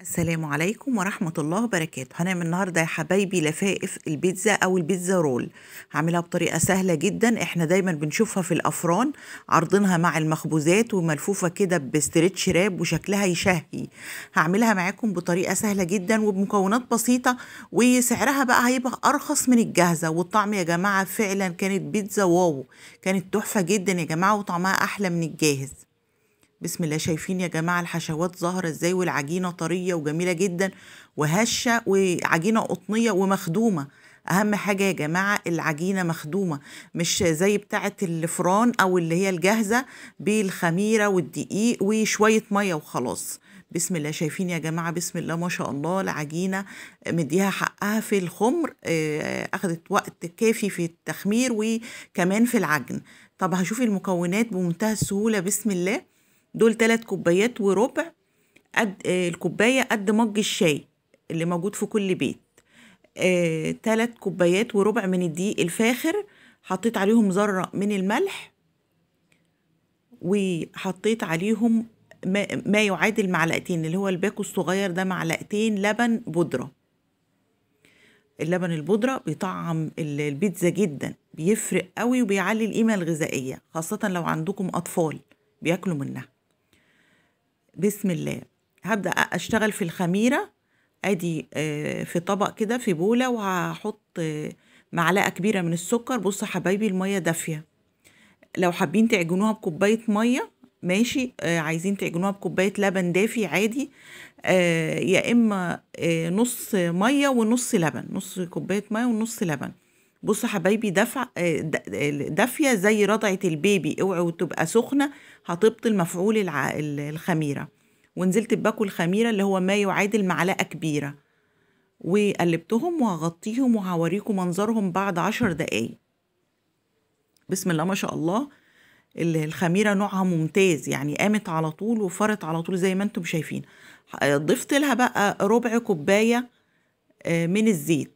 السلام عليكم ورحمة الله وبركاته هنعمل النهاردة يا حبايبي لفائف البيتزا أو البيتزا رول هعملها بطريقة سهلة جدا احنا دايما بنشوفها في الأفران عارضينها مع المخبوزات وملفوفة كده بستريتش راب وشكلها يشهي هعملها معاكم بطريقة سهلة جدا وبمكونات بسيطة وسعرها بقى هيبقى أرخص من الجاهزة والطعم يا جماعة فعلا كانت بيتزا واو كانت تحفة جدا يا جماعة وطعمها أحلى من الجاهز بسم الله شايفين يا جماعة الحشوات ظاهرة ازاي والعجينة طرية وجميلة جدا وهشة وعجينة قطنية ومخدومة أهم حاجة يا جماعة العجينة مخدومة مش زي بتاعة الفران أو اللي هي الجاهزة بالخميرة والدقيق وشوية مية وخلاص بسم الله شايفين يا جماعة بسم الله ما شاء الله العجينة مديها حقها في الخمر آه، اخذت وقت كافي في التخمير وكمان في العجن طب هشوف المكونات بمنتهى السهولة بسم الله دول تلات كوبايات وربع قد آه، الكوباية قد مج الشاي اللي موجود في كل بيت آه، تلات كوبايات وربع من الدقيق الفاخر حطيت عليهم ذرة من الملح وحطيت عليهم ما, ما يعادل معلقتين اللي هو الباكو الصغير ده معلقتين لبن بودرة اللبن البودرة بيطعم البيتزا جدا بيفرق قوي وبيعلي القيمة الغذائية خاصة لو عندكم أطفال بياكلوا منها بسم الله هبدأ أشتغل في الخميرة أدي آه، في طبق كده في بولة وهحط آه، معلقة كبيرة من السكر بصوا حبايبي المية دافية لو حابين تعجنوها بكوباية مية ماشي آه، عايزين تعجنوها بكوبايه لبن دافي عادي يا اما نص ميه ونص لبن نص كوبايه ميه ونص لبن بص حبايبي دفع آه، دافيه زي رضعه البيبي اوعي تبقى سخنه هتبطل مفعول الع... الخميره ونزلت باكل خميره اللي هو ما يعادل معلقه كبيره وقلبتهم وهغطيهم وهوريكم منظرهم بعد عشر دقايق بسم الله ما شاء الله الخميره نوعها ممتاز يعني قامت على طول وفرت على طول زي ما انتم شايفين ضفت لها بقى ربع كوبايه آه، من الزيت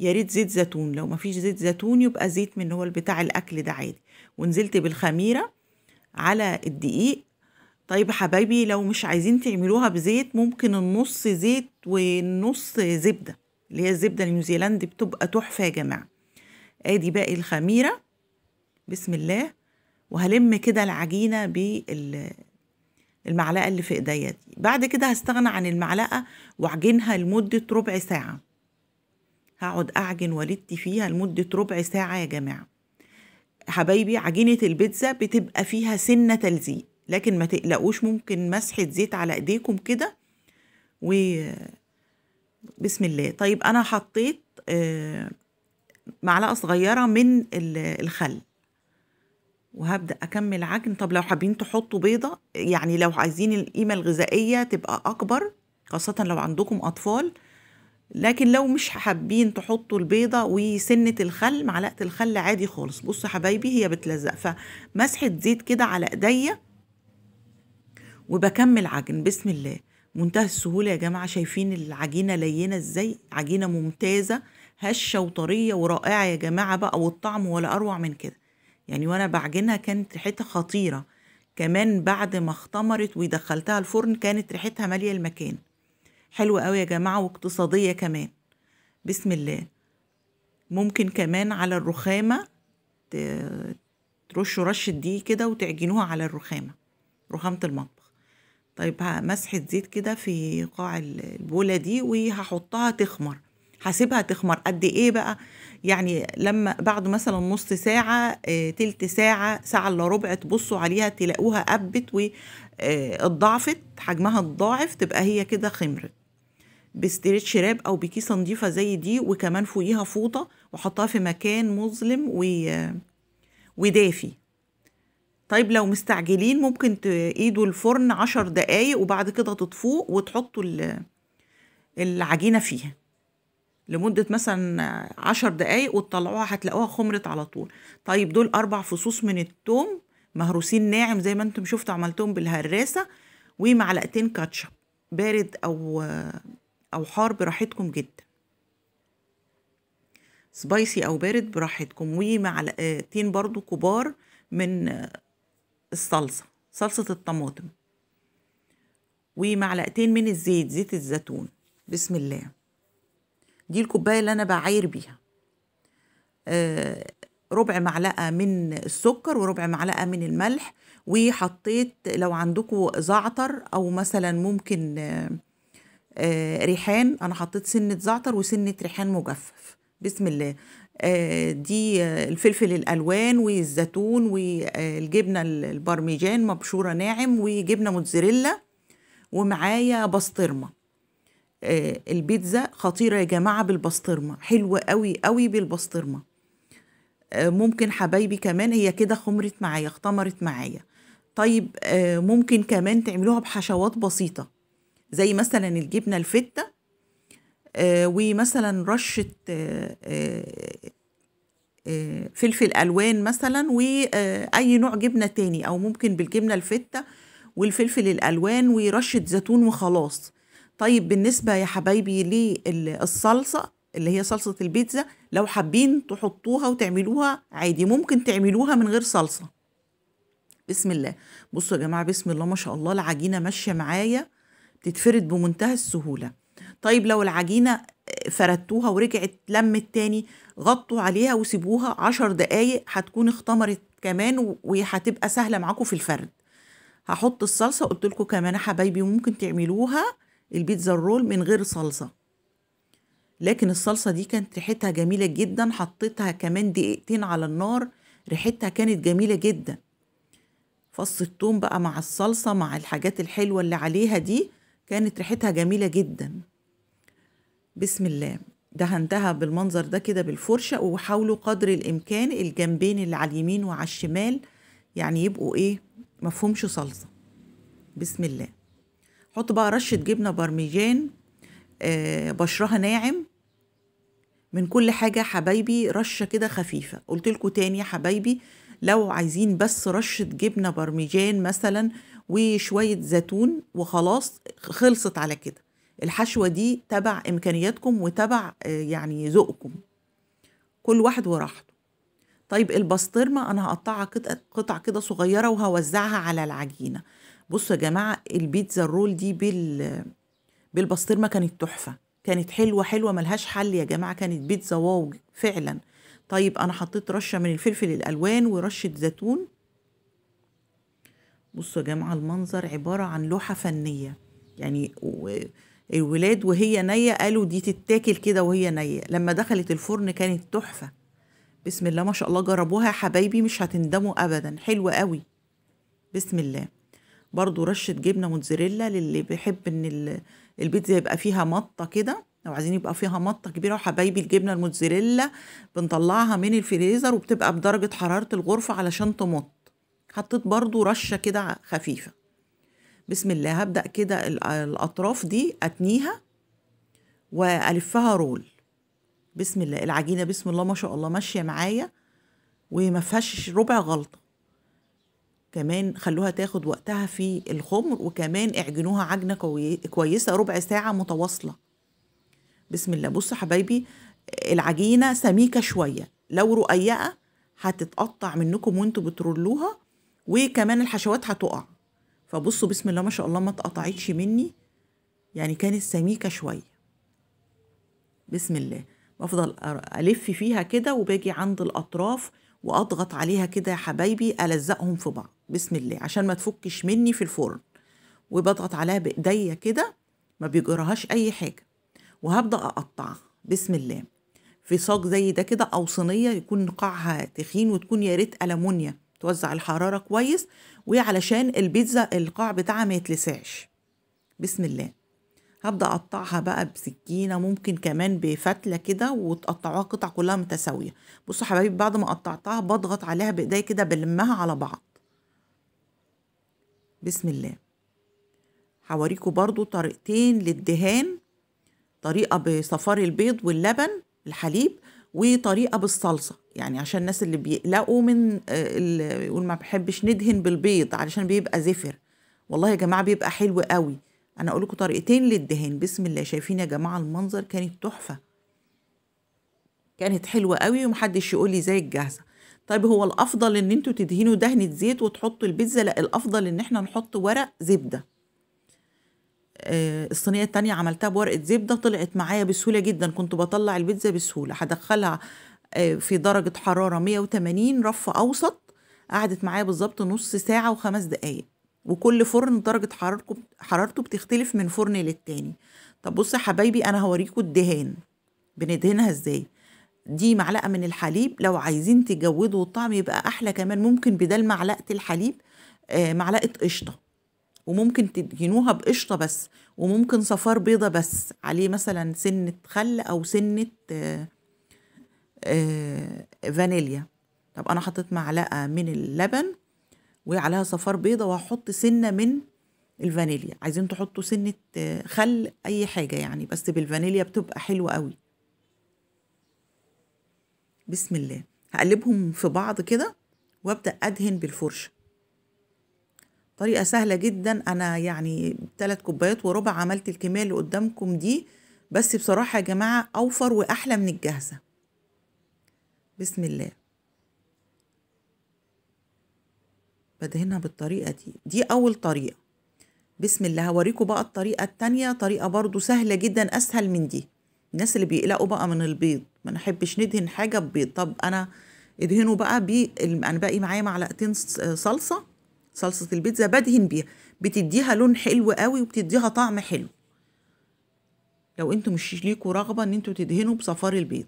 يا ريت زيت زيتون لو مفيش زيت زيتون يبقى زيت من هو بتاع الاكل ده عادي ونزلت بالخميره على الدقيق طيب يا حبايبي لو مش عايزين تعملوها بزيت ممكن النص زيت والنص زبده اللي هي الزبده النيوزيلندي بتبقى تحفه يا جماعه ادي باقي الخميره بسم الله وهلم كده العجينه بال المعلقه اللي في ايديا دي بعد كده هستغنى عن المعلقه واعجنها لمده ربع ساعه هقعد أعجن والدتي فيها لمدة ربع ساعة يا جماعة حبايبي عجينة البيتزا بتبقى فيها سنة تلزيق لكن ما تقلقوش ممكن مسحة زيت على ايديكم كده و بسم الله طيب انا حطيت آه، معلقة صغيرة من الخل وهبدأ أكمل عجن طب لو حابين تحطوا بيضة يعني لو عايزين القيمة الغذائية تبقى أكبر خاصة لو عندكم أطفال لكن لو مش حابين تحطوا البيضة وسنة الخل معلقة الخل عادي خالص بصوا حبايبي هي بتلزق فمسحة زيت كده على ايديا وبكمل عجن بسم الله منتهى السهولة يا جماعة شايفين العجينة لينة ازاي عجينة ممتازة هشة وطرية ورائعة يا جماعة بقى والطعم ولا أروع من كده يعني وأنا بعجنها كانت ريحتها خطيرة كمان بعد ما اختمرت ودخلتها الفرن كانت ريحتها مالية المكان حلوة قوي يا جماعة واقتصادية كمان بسم الله ممكن كمان على الرخامة ترشوا رشة دي كده وتعجنوها على الرخامة رخامة المطبخ طيب مسحة زيت كده في قاع البولة دي وهحطها تخمر هسيبها تخمر قد ايه بقى يعني لما بعد مثلا نص ساعة آه، تلت ساعة ساعة الا ربع تبصوا عليها تلاقوها قبت واتضعفت آه، حجمها اتضاعف تبقى هي كده خمرت بستريتش راب او بكيسه نظيفه زي دي وكمان فوقيها فوطه وحطها في مكان مظلم و... ودافي طيب لو مستعجلين ممكن تقيدوا الفرن عشر دقايق وبعد كده تطفوه وتحطوا العجينه فيها لمدة مثلا عشر دقايق وتطلعوها هتلاقوها خمرت على طول طيب دول أربع فصوص من التوم مهروسين ناعم زي ما انتم شفتوا عملتهم بالهراسة ومعلقتين كاتشب بارد أو أو حار براحتكم جدا سبايسي أو بارد براحتكم ومعلقتين برضو كبار من الصلصة صلصة الطماطم ومعلقتين من الزيت زيت الزيتون بسم الله دي الكوباية اللي أنا بعاير بيها آه، ربع معلقة من السكر وربع معلقة من الملح وحطيت لو عندكم زعتر أو مثلا ممكن آه، آه، ريحان انا حطيت سنه زعتر وسنه ريحان مجفف بسم الله آه، دي آه، الفلفل الالوان والزيتون والجبنه البارميجان مبشوره ناعم وجبنه موتزاريلا ومعايا بسطرمه البيتزا خطيره يا جماعه بالبسطرمه حلوه قوي قوي بالبسطرمه ممكن حبايبي كمان هي كده خمرت معايا اختمرت معايا طيب ممكن كمان تعملوها بحشوات بسيطه زي مثلا الجبنة الفتة آه ومثلا رشة آه،, آه،, آه فلفل ألوان مثلا وأي نوع جبنة تاني أو ممكن بالجبنة الفتة والفلفل الألوان ورشة زيتون وخلاص طيب بالنسبة يا حبايبي للصلصة اللي هي صلصة البيتزا لو حابين تحطوها وتعملوها عادي ممكن تعملوها من غير صلصة بسم الله بصوا يا جماعة بسم الله ما شاء الله العجينة ماشية معايا تتفرد بمنتهى السهولة طيب لو العجينة فردتوها ورجعت لمت تاني غطوا عليها وسيبوها عشر دقايق هتكون اختمرت كمان وهتبقى سهلة معاكم في الفرد هحط الصلصة قلت لكم كمان حبايبي ممكن تعملوها البيتزا الرول من غير صلصة لكن الصلصة دي كانت ريحتها جميلة جدا حطيتها كمان دقيقتين على النار ريحتها كانت جميلة جدا فص التوم بقى مع الصلصة مع الحاجات الحلوة اللي عليها دي كانت ريحتها جميلة جدا بسم الله دهنتها بالمنظر ده كده بالفرشة وحاولوا قدر الإمكان الجنبين اللي على اليمين وعلى الشمال يعني يبقوا إيه مفهومش صلصة بسم الله حط بقى رشة جبنة برمجان آه بشرها ناعم من كل حاجة حبايبي رشة كده خفيفة قلت لكم تاني يا حبايبي لو عايزين بس رشة جبنة برمجان مثلا وشوية زيتون وخلاص خلصت على كده الحشوة دي تبع إمكانياتكم وتبع آه، يعني ذوقكم كل واحد وراحته طيب البسطرمة أنا هقطعها قطع كده صغيرة وهوزعها على العجينة بصوا يا جماعة البيتزا الرول دي بال بالبسطرمة كانت تحفة كانت حلوة حلوة ملهاش حل يا جماعة كانت بيتزا واو فعلا طيب أنا حطيت رشة من الفلفل الألوان ورشة زيتون بصوا يا جماعه المنظر عباره عن لوحه فنيه يعني الولاد وهي نيه قالوا دي تتاكل كده وهي نيه لما دخلت الفرن كانت تحفه بسم الله ما شاء الله جربوها يا حبايبي مش هتندموا ابدا حلوه قوي بسم الله برضو رشه جبنه موتزاريلا للي بيحب ان البيتزا يبقى فيها مطه كده لو عايزين يبقى فيها مطه كبيره وحبايبي الجبنه الموتزاريلا بنطلعها من الفريزر وبتبقى بدرجه حراره الغرفه علشان تمط حطيت برضو رشة كده خفيفة بسم الله هبدأ كده الأطراف دي أتنيها وألفها رول بسم الله العجينة بسم الله ما شاء الله ماشية معايا وما فيهاش ربع غلطة كمان خلوها تاخد وقتها في الخمر وكمان اعجنوها عجنة كويسة ربع ساعة متواصلة بسم الله بص حبايبي العجينة سميكة شوية لو رقيقة هتتقطع منكم وانتوا بترولوها وكمان الحشوات هتقع فبصوا بسم الله ما شاء الله ما اتقطعتش مني يعني كانت سميكه شويه بسم الله بفضل الف فيها كده وباجي عند الاطراف واضغط عليها كده يا حبايبي الزقهم في بعض بسم الله عشان ما تفكش مني في الفرن وبضغط عليها بايديا كده ما بيجرهاش اي حاجه وهبدا اقطع بسم الله في صاج زي ده كده او صينيه يكون قاعها تخين وتكون يا ريت المونيا توزع الحرارة كويس وعلشان البيتزا القاع بتاعها ما يتلسعش بسم الله هبدأ أقطعها بقى بسكينة ممكن كمان بفتلة كده وتقطعوها قطع كلها متساوية بصوا حبايبي بعد ما قطعتها بضغط عليها بإيديا كده بلمها على بعض بسم الله هوريكم برضو طريقتين للدهان طريقة بصفار البيض واللبن الحليب وطريقه بالصلصه يعني عشان الناس اللي بيقلقوا من آه، يقول ما بحبش ندهن بالبيض علشان بيبقى زفر والله يا جماعه بيبقى حلو قوي انا اقول لكم طريقتين للدهن بسم الله شايفين يا جماعه المنظر كانت تحفه كانت حلوه قوي ومحدش يقول لي زي الجاهزه طيب هو الافضل ان انتوا تدهنوا دهنه زيت وتحطوا البيتزا لا الافضل ان احنا نحط ورق زبده آه، الصينيه الثانيه عملتها بورقه زبده طلعت معايا بسهوله جدا كنت بطلع البيتزا بسهوله هدخلها آه، في درجه حراره 180 رف اوسط قعدت معايا بالظبط نص ساعه وخمس دقائق وكل فرن درجه حرارته حرارته بتختلف من فرن للتاني طب بص يا حبايبي انا هوريكم الدهان بندهنها ازاي دي معلقه من الحليب لو عايزين تجودوا الطعم يبقى احلى كمان ممكن بدل معلقه الحليب آه، معلقه قشطه وممكن تدهنوها بقشطة بس وممكن صفار بيضة بس عليه مثلا سنة خل أو سنة آه، آه، فانيليا طب أنا حطيت معلقة من اللبن وعليها صفار بيضة وهحط سنة من الفانيليا عايزين تحطوا سنة آه، خل أي حاجة يعني بس بالفانيليا بتبقى حلوة قوي بسم الله هقلبهم في بعض كده وابدأ أدهن بالفرشة طريقة سهلة جدا أنا يعني ثلاث كوبايات وربع عملت الكمية اللي قدامكم دي بس بصراحة يا جماعة أوفر وأحلى من الجاهزة بسم الله بدهنها بالطريقة دي دي أول طريقة بسم الله هوريكم بقى الطريقة التانية طريقة برضو سهلة جدا أسهل من دي الناس اللي بيقلقوا بقى من البيض ما نحبش ندهن حاجة ببيض طب أنا ادهنه بقى بي أنا باقي معايا معلقتين صلصة صلصة البيتزا بدهن بيها بتديها لون حلو قوي وبتديها طعم حلو لو انتوا مش ليكوا رغبة ان انتوا تدهنوا بصفار البيض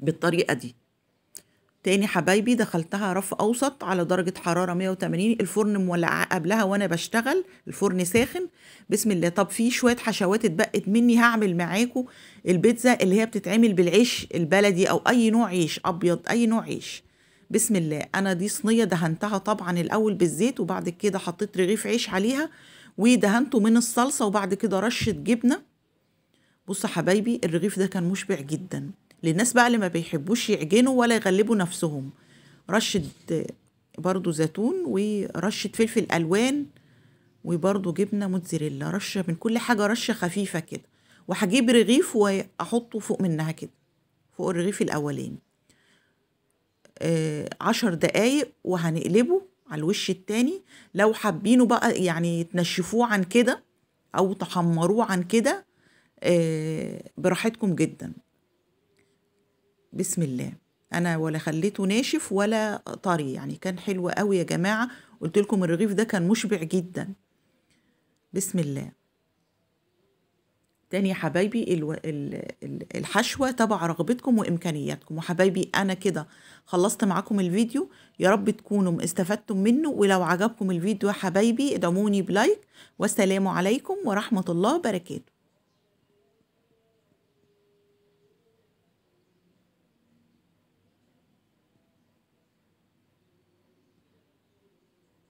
بالطريقة دي تاني حبايبي دخلتها رف أوسط على درجة حرارة 180 الفرن مولع قبلها وأنا بشتغل الفرن ساخن بسم الله طب في شوية حشوات اتبقت مني هعمل معاكم البيتزا اللي هي بتتعمل بالعيش البلدي أو أي نوع عيش أبيض أي نوع عيش بسم الله انا دي صينيه دهنتها طبعا الاول بالزيت وبعد كده حطيت رغيف عيش عليها ودهنته من الصلصه وبعد كده رشه جبنه بصوا حبايبي الرغيف ده كان مشبع جدا للناس بقى اللي ما بيحبوش يعجنوا ولا يغلبوا نفسهم رشه برضو زيتون ورشه فلفل الوان وبرضو جبنه موتزاريلا رشه من كل حاجه رشه خفيفه كده وهجيب رغيف واحطه فوق منها كده فوق الرغيف الاولاني آه، عشر دقايق وهنقلبه على الوش التاني لو حابينه بقى يعني تنشفوه عن كده أو تحمروه عن كده آه، براحتكم جدا بسم الله انا ولا خليته ناشف ولا طري يعني كان حلو قوي يا جماعه قلت لكم الرغيف ده كان مشبع جدا بسم الله تاني يا حبايبي الحشوة تبع رغبتكم وإمكانياتكم وحبايبي أنا كده خلصت معاكم الفيديو يا رب تكونوا استفدتم منه ولو عجبكم الفيديو يا حبايبي ادعموني بلايك والسلام عليكم ورحمة الله وبركاته